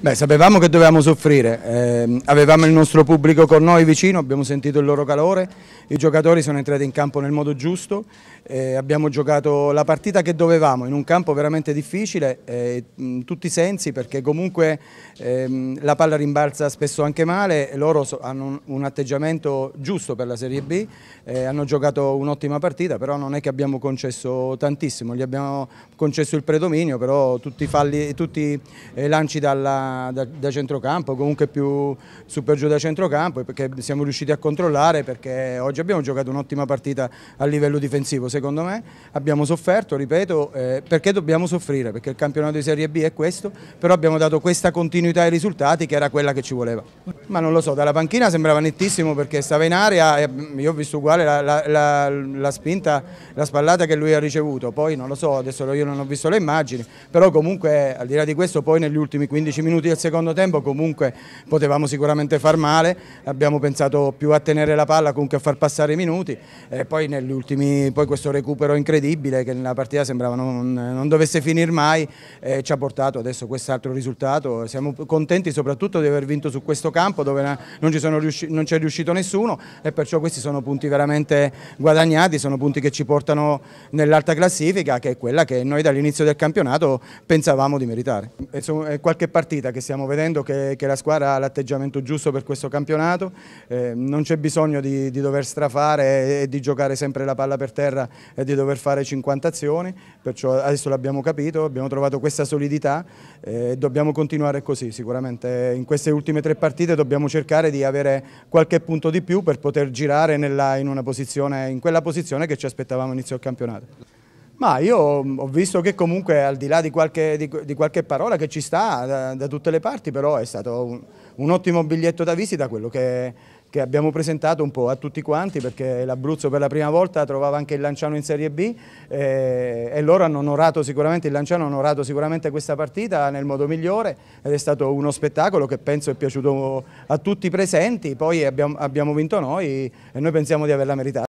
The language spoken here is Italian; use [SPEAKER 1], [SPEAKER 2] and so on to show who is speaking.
[SPEAKER 1] Beh, sapevamo che dovevamo soffrire, eh, avevamo il nostro pubblico con noi vicino, abbiamo sentito il loro calore, i giocatori sono entrati in campo nel modo giusto, eh, abbiamo giocato la partita che dovevamo in un campo veramente difficile eh, in tutti i sensi perché comunque ehm, la palla rimbalza spesso anche male, loro so, hanno un atteggiamento giusto per la Serie B, eh, hanno giocato un'ottima partita però non è che abbiamo concesso tantissimo, gli abbiamo concesso il predominio però tutti i eh, lanci dalla da, da, centrocampo, comunque più super giù da centrocampo perché siamo riusciti a controllare perché oggi abbiamo giocato un'ottima partita a livello difensivo secondo me, abbiamo sofferto, ripeto, eh, perché dobbiamo soffrire, perché il campionato di Serie B è questo, però abbiamo dato questa continuità ai risultati che era quella che ci voleva. Ma non lo so, dalla panchina sembrava nettissimo perché stava in area e mm, io ho visto uguale la, la, la, la, spinta, la spallata che lui ha ricevuto, poi non lo so, adesso io non ho visto le immagini, però comunque al di là di questo poi negli ultimi 15 minuti del secondo tempo comunque potevamo sicuramente far male, abbiamo pensato più a tenere la palla comunque a far passare i minuti e poi negli ultimi, poi questo recupero incredibile che nella partita sembrava non, non dovesse finire mai eh, ci ha portato adesso quest'altro risultato, siamo contenti soprattutto di aver vinto su questo campo campo dove non, non c'è riuscito nessuno e perciò questi sono punti veramente guadagnati, sono punti che ci portano nell'alta classifica che è quella che noi dall'inizio del campionato pensavamo di meritare. È qualche partita che stiamo vedendo che, che la squadra ha l'atteggiamento giusto per questo campionato, eh, non c'è bisogno di, di, dover strafare e di giocare sempre la palla per terra e di dover fare 50 azioni, perciò adesso l'abbiamo capito, abbiamo trovato questa solidità eh, e dobbiamo continuare così sicuramente. In queste ultime tre partite dobbiamo dobbiamo cercare di avere qualche punto di più per poter girare nella, in, posizione, in quella posizione che ci aspettavamo all'inizio del campionato. Ma io mm, ho visto che comunque al di là di qualche, di, di qualche parola che ci sta da, da, tutte le parti, però è stato un, un ottimo biglietto da visita quello che che abbiamo presentato un po' a tutti quanti perché l'Abruzzo per la prima volta trovava anche il Lanciano in Serie B eh, e loro hanno onorato sicuramente, il Lanciano ha onorato sicuramente questa partita nel modo migliore ed è stato uno spettacolo che penso è piaciuto a tutti i presenti, poi abbiamo, abbiamo vinto noi e noi pensiamo di averla meritata.